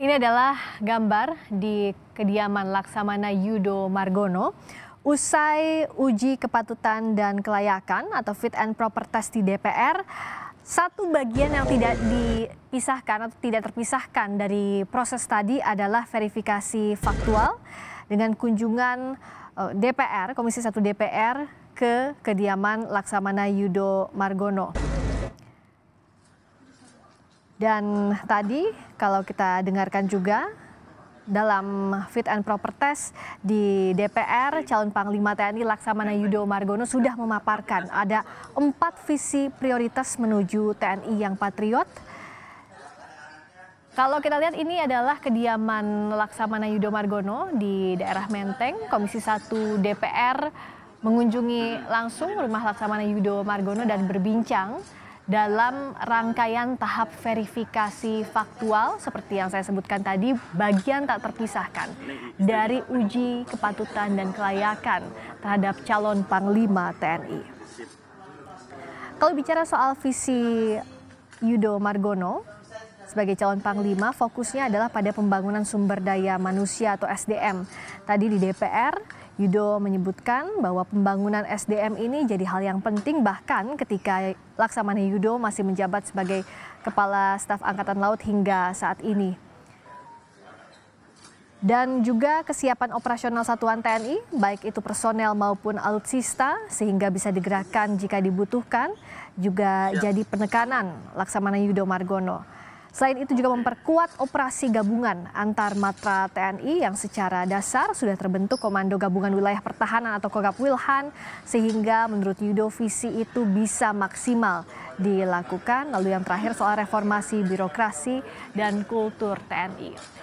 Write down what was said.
Ini adalah gambar di kediaman Laksamana Yudo Margono. Usai uji kepatutan dan kelayakan atau fit and proper test di DPR, satu bagian yang tidak dipisahkan atau tidak terpisahkan dari proses tadi adalah verifikasi faktual dengan kunjungan eh, DPR, Komisi 1 DPR ke kediaman Laksamana Yudo Margono. Dan tadi kalau kita dengarkan juga dalam fit and proper test di DPR, calon Panglima TNI Laksamana Yudo Margono sudah memaparkan ada empat visi prioritas menuju TNI yang patriot. Kalau kita lihat ini adalah kediaman Laksamana Yudo Margono di daerah Menteng, Komisi 1 DPR mengunjungi langsung rumah Laksamana Yudo Margono dan berbincang dalam rangkaian tahap verifikasi faktual seperti yang saya sebutkan tadi bagian tak terpisahkan dari uji kepatutan dan kelayakan terhadap calon panglima TNI. Kalau bicara soal visi Yudo Margono sebagai calon panglima fokusnya adalah pada pembangunan sumber daya manusia atau SDM. Tadi di DPR Yudo menyebutkan bahwa pembangunan SDM ini jadi hal yang penting bahkan ketika Laksamana Yudo masih menjabat sebagai Kepala Staf Angkatan Laut hingga saat ini. Dan juga kesiapan operasional satuan TNI, baik itu personel maupun alutsista, sehingga bisa digerakkan jika dibutuhkan, juga ya. jadi penekanan Laksamana Yudo Margono. Selain itu juga memperkuat operasi gabungan antar matra TNI yang secara dasar sudah terbentuk Komando Gabungan Wilayah Pertahanan atau Kogap Wilhan sehingga menurut Yudo visi itu bisa maksimal dilakukan. Lalu yang terakhir soal reformasi birokrasi dan kultur TNI.